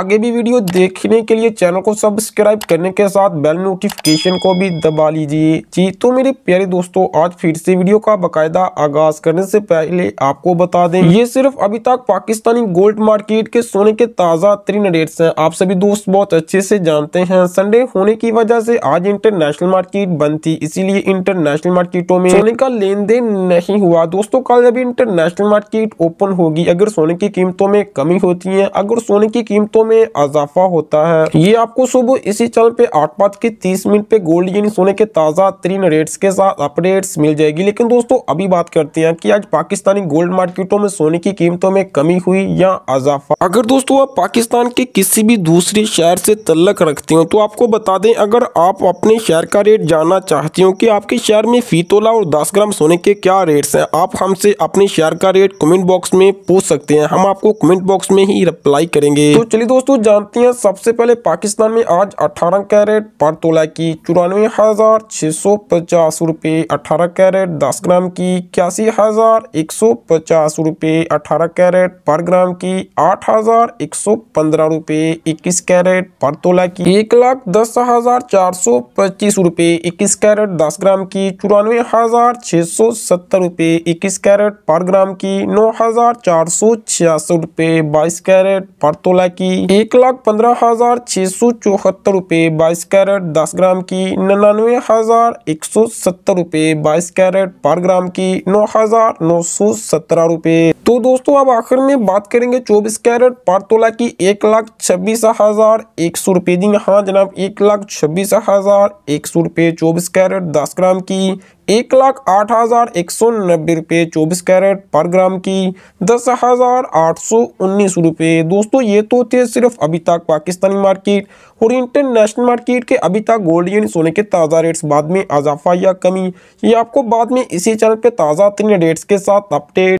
आगे भी वीडियो देखने के लिए चैनल को सब्सक्राइब करने के साथ बेल नोटिफिकेशन को भी दबा लीजिए जी तो मेरे प्यारे दोस्तों आज फिर से वीडियो का बाकायदा आगाज करने से पहले आपको बता दें ये सिर्फ अभी तक पाकिस्तानी गोल्ड मार्केट के सोने के ताज़ा तीन रेट है आप सभी दोस्त बहुत अच्छे से जानते हैं संडे होने की वजह से आज इंटरनेशनल मार्केट बंद थी इसीलिए इंटरनेशनल मार्केटों में सोने का लेन देन नहीं हुआ दोस्तों कल जब इंटरनेशनल मार्केट ओपन होगी अगर सोने की कीमतों में कमी होती है अगर सोने की कीमतों में अजाफा होता है ये आपको सुबह इसी चल पे आठ पाँच के तीस मिनट पे गोल्ड यानी सोने के ताज़ा तरीन रेट्स के साथ अपडेट्स मिल जाएगी लेकिन दोस्तों अभी बात करते हैं कि आज पाकिस्तानी गोल्ड मार्केटों में सोने की कीमतों में कमी हुई या अजाफा अगर दोस्तों आप पाकिस्तान के किसी भी दूसरे शहर से तल्लक रखते हो तो आपको बता दें अगर आप अपने शहर का रेट जानना चाहते हो कि आपके शहर में फीतोला और दस ग्राम सोने के क्या रेट्स हैं आप हमसे अपने शहर का रेट कमेंट बॉक्स में पूछ सकते हैं हम आपको कमेंट बॉक्स में ही रिप्लाई करेंगे तो चलिए दोस्तों दोस्तों जानते हैं सबसे पहले पाकिस्तान में आज 18 कैरेट पर तोला की चौरानवे हज़ार छह सौ पचास रुपये अठारह कैरेट 10 ग्राम की इक्यासी हज़ार एक सौ पचास रुपये अठारह कैरेट पर ग्राम की आठ हज़ार एक सौ पंद्रह रुपये इक्कीस कैरेट पर तोला की एक लाख दस हज़ार चार सौ पच्चीस रुपये इक्कीस कैरेट 10 ग्राम की चौरानवे हज़ार छह सौ सत्तर रुपये इक्कीस कैरेट पर ग्राम की नौ हज़ार चार सौ छियासठ रुपये बाईस कैरेट पर तोला की एक लाख पंद्रह हज़ार छः सौ चौहत्तर रुपये बाईस कैरेट दस ग्राम की निन्यानवे हज़ार एक सौ सत्तर रुपये बाईस कैरेट पर ग्राम की नौ हज़ार नौ सौ सत्रह रुपये तो दोस्तों अब आखिर में बात करेंगे 24 कैरेट पर तोला की एक लाख छब्बीस हज़ार एक सौ रुपये जी हाँ जनाब एक लाख छब्बीस हज़ार एक सौ रुपये चौबीस कैरेट दस ग्राम की एक लाख आठ हज़ार एक सौ नब्बे रुपये चौबीस कैरेट पर ग्राम की दस हज़ार आठ सौ उन्नीस रुपये दोस्तों ये तो थे सिर्फ अभी तक पाकिस्तानी मार्केट और इंटरनेशनल मार्केट के अभी तक गोल्ड यानी सोने के ताज़ा रेट्स बाद में अजाफा या कमी ये आपको बाद में इसी चैनल पे ताज़ा तीन रेट्स के साथ अपडेट